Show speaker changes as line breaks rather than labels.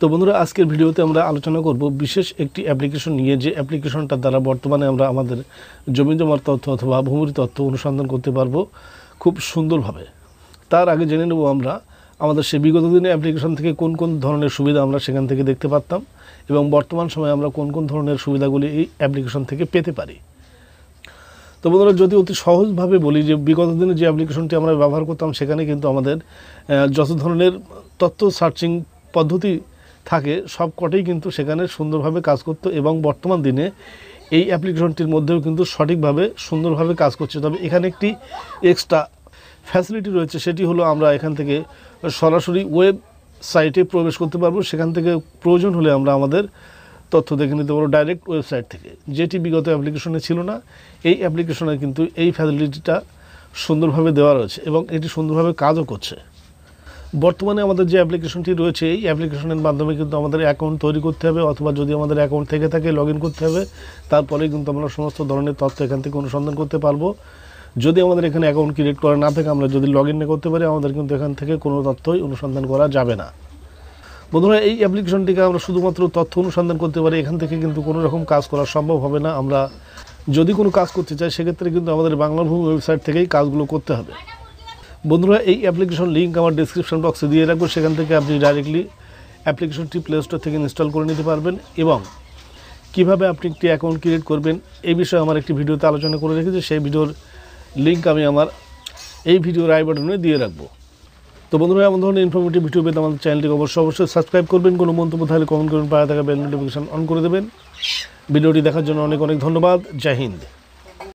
তো বন্ধুরা আজকের ভিডিওতে আমরা আলোচনা করব বিশেষ একটি অ্যাপ্লিকেশন নিয়ে যে অ্যাপ্লিকেশনটার দ্বারা বর্তমানে আমরা আমাদের জমি জমার তথ্য অথবা ভূমির তথ্য অনুসন্ধান করতে পারবো খুব সুন্দরভাবে তার আগে জেনে নেব আমরা আমাদের সে বিগত দিনে অ্যাপ্লিকেশন থেকে কোন কোন ধরনের সুবিধা আমরা সেখান থেকে দেখতে পারতাম এবং বর্তমান সময়ে আমরা কোন কোন ধরনের সুবিধাগুলি এই অ্যাপ্লিকেশন থেকে পেতে পারি তো বন্ধুরা যদি অতি সহজভাবে বলি যে বিগত দিনে যে অ্যাপ্লিকেশনটি আমরা ব্যবহার করতাম সেখানে কিন্তু আমাদের যত ধরনের তথ্য সার্চিং পদ্ধতি থাকে সব কটাই কিন্তু সেখানে সুন্দরভাবে কাজ করত এবং বর্তমান দিনে এই অ্যাপ্লিকেশনটির মধ্যেও কিন্তু সঠিকভাবে সুন্দরভাবে কাজ করছে তবে এখানে একটি এক্সট্রা ফ্যাসিলিটি রয়েছে সেটি হলো আমরা এখান থেকে সরাসরি ওয়েবসাইটে প্রবেশ করতে পারবো সেখান থেকে প্রয়োজন হলে আমরা আমাদের তথ্য দেখে নিতে পারবো ডাইরেক্ট ওয়েবসাইট থেকে যেটি বিগত অ্যাপ্লিকেশনে ছিল না এই অ্যাপ্লিকেশনে কিন্তু এই ফ্যাসিলিটিটা সুন্দরভাবে দেওয়া রয়েছে এবং এটি সুন্দরভাবে কাজও করছে বর্তমানে আমাদের যে অ্যাপ্লিকেশনটি রয়েছে এই অ্যাপ্লিকেশনের মাধ্যমে কিন্তু আমাদের অ্যাকাউন্ট তৈরি করতে হবে অথবা যদি আমাদের অ্যাকাউন্ট থেকে থাকে লগ করতে হবে তারপরে কিন্তু আমরা সমস্ত ধরনের তথ্য এখান থেকে অনুসন্ধান করতে পারবো যদি আমাদের এখানে অ্যাকাউন্ট ক্রিয়েট করা না থাকে আমরা যদি লগ না করতে পারি আমাদের কিন্তু এখান থেকে কোনো তথ্যই অনুসন্ধান করা যাবে না বন্ধুরা এই অ্যাপ্লিকেশনটিকে আমরা শুধুমাত্র তথ্য অনুসন্ধান করতে পারি এখান থেকে কিন্তু কোনো রকম কাজ করা সম্ভব হবে না আমরা যদি কোনো কাজ করতে চাই সেক্ষেত্রে কিন্তু আমাদের বাংলা ভূমি ওয়েবসাইট থেকেই কাজগুলো করতে হবে বন্ধুরা এই অ্যাপ্লিকেশন লিঙ্ক আমার ডিসক্রিপশন বক্সে দিয়ে রাখবো সেখান থেকে আপনি ডাইরেক্টলি অ্যাপ্লিকেশনটি প্লে স্টোর থেকে ইনস্টল করে নিতে পারবেন এবং কিভাবে আপনি একটি অ্যাকাউন্ট ক্রিয়েট করবেন এই বিষয়ে আমার একটি ভিডিওতে আলোচনা করে রেখেছি সেই ভিডিওর লিঙ্ক আমি আমার এই ভিডিওর আই বাটনে দিয়ে রাখবো তো বন্ধুরা এমন ধরনের ইনফরমেটিভ ভিডিও পেতে আমাদের চ্যানেলটিকে অবশ্যই অবশ্যই সাবস্ক্রাইব করবেন কোনো মন্তব্য থাকলে কমেন্ট করবেন পায়ে থাকা বেল নোটিফিকেশান অন করে দেবেন ভিডিওটি দেখার জন্য অনেক অনেক ধন্যবাদ জয় হিন্দ